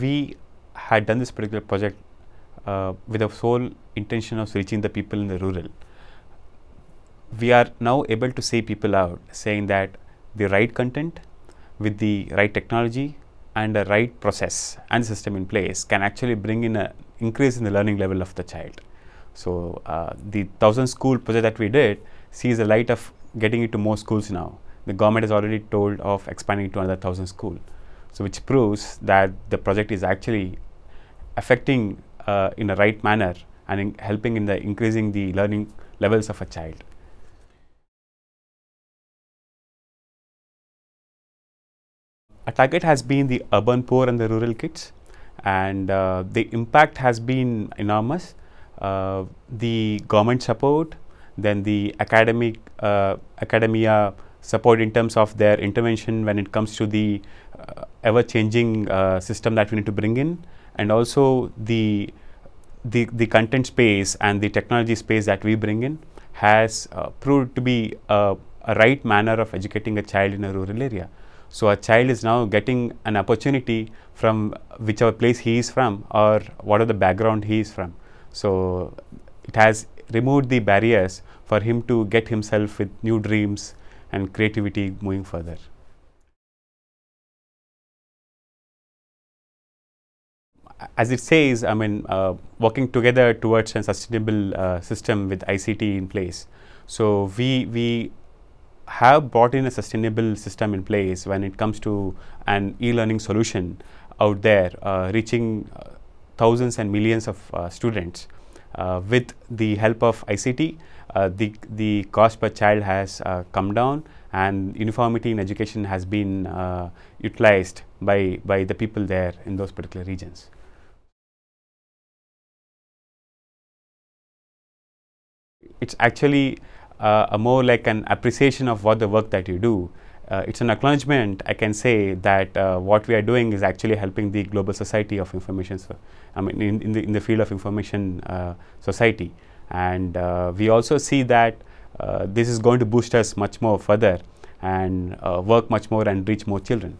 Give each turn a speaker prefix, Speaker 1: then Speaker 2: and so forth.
Speaker 1: we had done this particular project uh, with the sole intention of reaching the people in the rural. We are now able to say people out saying that the right content with the right technology and the right process and system in place can actually bring in an increase in the learning level of the child. So, uh, the thousand school project that we did sees the light of getting it to more schools now. The government has already told of expanding it to another thousand school. So, which proves that the project is actually affecting uh, in a right manner and in helping in the increasing the learning levels of a child. Our target has been the urban poor and the rural kids and uh, the impact has been enormous. Uh, the government support, then the academic uh, academia support in terms of their intervention when it comes to the uh, ever changing uh, system that we need to bring in and also the the the content space and the technology space that we bring in has uh, proved to be a, a right manner of educating a child in a rural area so a child is now getting an opportunity from whichever place he is from or whatever the background he is from so it has removed the barriers for him to get himself with new dreams and creativity moving further. as it says, I mean, uh, working together towards a sustainable uh, system with ICT in place. So we we have brought in a sustainable system in place when it comes to an e-learning solution out there, uh, reaching uh, thousands and millions of uh, students. Uh, with the help of ICT, uh, the, the cost per child has uh, come down and uniformity in education has been uh, utilized by, by the people there in those particular regions. It's actually uh, a more like an appreciation of what the work that you do uh, it's an acknowledgement I can say that uh, what we are doing is actually helping the global society of information, so, I mean in, in, the, in the field of information uh, society and uh, we also see that uh, this is going to boost us much more further and uh, work much more and reach more children.